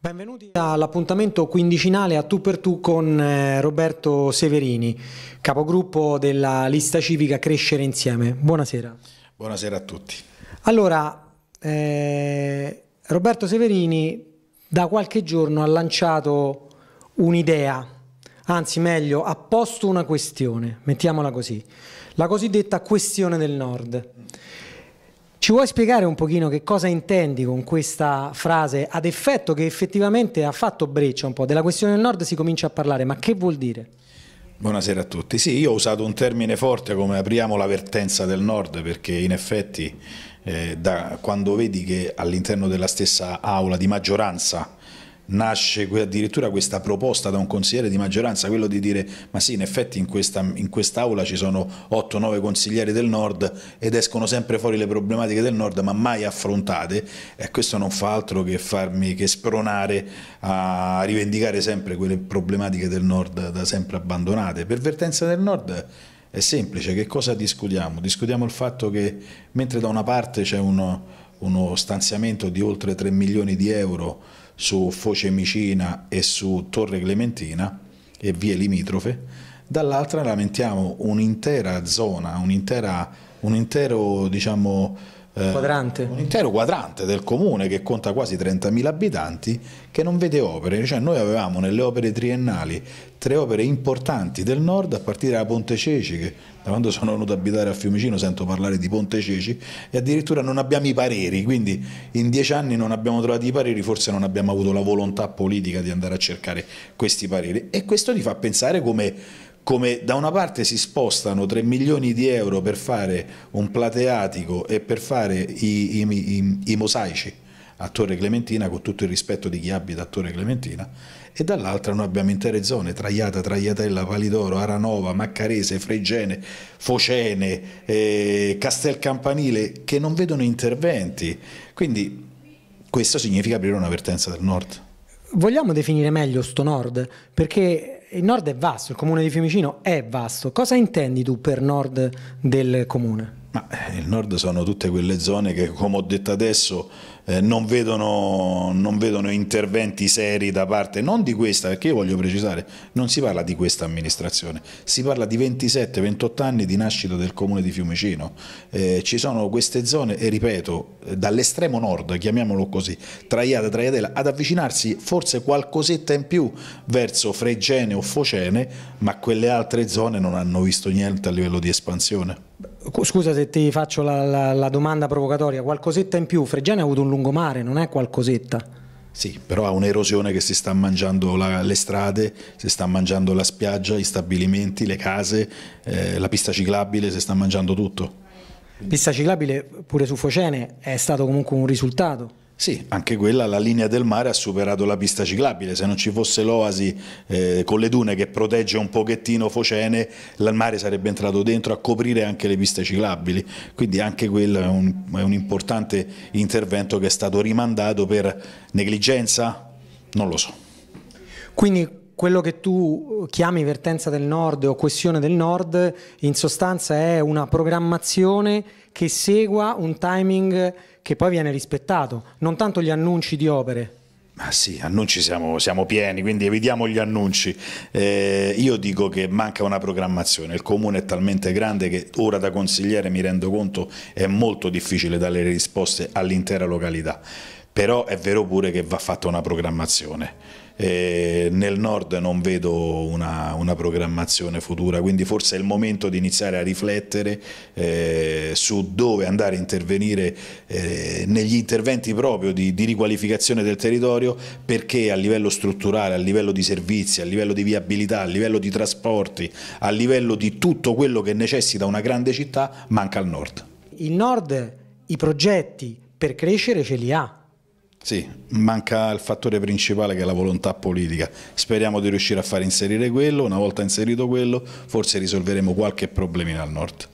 Benvenuti all'appuntamento quindicinale a tu per tu con eh, Roberto Severini, capogruppo della lista civica Crescere Insieme. Buonasera. Buonasera a tutti. Allora, eh, Roberto Severini da qualche giorno ha lanciato un'idea, anzi meglio, ha posto una questione, mettiamola così, la cosiddetta questione del nord. Ci vuoi spiegare un pochino che cosa intendi con questa frase ad effetto che effettivamente ha fatto breccia un po'? Della questione del nord si comincia a parlare, ma che vuol dire? Buonasera a tutti. Sì, io ho usato un termine forte come apriamo la vertenza del nord perché in effetti eh, da, quando vedi che all'interno della stessa aula di maggioranza nasce addirittura questa proposta da un consigliere di maggioranza, quello di dire ma sì in effetti in, questa, in quest'aula ci sono 8-9 consiglieri del nord ed escono sempre fuori le problematiche del nord ma mai affrontate e questo non fa altro che farmi che spronare a rivendicare sempre quelle problematiche del nord da sempre abbandonate. Per vertenza del nord è semplice, che cosa discutiamo? Discutiamo il fatto che mentre da una parte c'è uno, uno stanziamento di oltre 3 milioni di euro su Focemicina e su Torre Clementina e vie limitrofe, dall'altra lamentiamo un'intera zona, un, un intero diciamo, eh, quadrante. un intero quadrante del comune che conta quasi 30.000 abitanti che non vede opere, cioè noi avevamo nelle opere triennali tre opere importanti del nord a partire da Ponte Ceci che da quando sono venuto ad abitare a Fiumicino sento parlare di Ponte Ceci e addirittura non abbiamo i pareri quindi in dieci anni non abbiamo trovato i pareri forse non abbiamo avuto la volontà politica di andare a cercare questi pareri e questo ti fa pensare come come da una parte si spostano 3 milioni di euro per fare un plateatico e per fare i, i, i, i mosaici a Torre Clementina, con tutto il rispetto di chi abita a Torre Clementina, e dall'altra noi abbiamo intere zone, Traiata, Traiatella, Palidoro, Aranova, Maccarese, Fregene, Focene, eh, Castel Campanile, che non vedono interventi. Quindi questo significa aprire una vertenza del nord. Vogliamo definire meglio sto nord, perché il nord è vasto, il comune di Fiumicino è vasto. Cosa intendi tu per nord del comune? Ma eh, il nord sono tutte quelle zone che, come ho detto adesso, eh, non, vedono, non, vedono, interventi seri da parte non di questa, perché io voglio precisare, non si parla di questa amministrazione, si parla di 27-28 anni di nascita del comune di Fiumicino. Eh, ci sono queste zone, e ripeto, eh, dall'estremo nord, chiamiamolo così, Traiata, Traiatella, ad avvicinarsi forse qualcosetta in più verso Fregene o Focene, ma quelle altre zone non hanno visto niente a livello di espansione. Scusa se ti faccio la, la, la domanda provocatoria, qualcosetta in più, Freggiani ha avuto un lungomare, non è qualcosetta? Sì, però ha un'erosione che si sta mangiando la, le strade, si sta mangiando la spiaggia, gli stabilimenti, le case, eh, la pista ciclabile, si sta mangiando tutto. Pista ciclabile pure su Focene è stato comunque un risultato. Sì, anche quella, la linea del mare ha superato la pista ciclabile, se non ci fosse l'oasi eh, con le dune che protegge un pochettino Focene, il mare sarebbe entrato dentro a coprire anche le piste ciclabili, quindi anche quello è un, è un importante intervento che è stato rimandato per negligenza, non lo so. Quindi quello che tu eh, chiami vertenza del nord o questione del nord in sostanza è una programmazione che segua un timing che poi viene rispettato, non tanto gli annunci di opere. Ma sì, annunci siamo, siamo pieni, quindi evitiamo gli annunci. Eh, io dico che manca una programmazione, il comune è talmente grande che ora da consigliere mi rendo conto è molto difficile dare risposte all'intera località, però è vero pure che va fatta una programmazione eh, nel nord non vedo una, una, programmazione futura, quindi forse è il momento di iniziare a riflettere eh, su dove andare a intervenire eh, negli interventi proprio di, di riqualificazione del territorio perché a livello strutturale, a livello di servizi, a livello di viabilità, a livello di trasporti, a livello di tutto quello che necessita una grande città manca al nord. Il nord i progetti per crescere ce li ha, sì, manca il fattore principale che è la volontà politica. Speriamo di riuscire a far inserire quello, una volta inserito quello forse risolveremo qualche problemino al nord.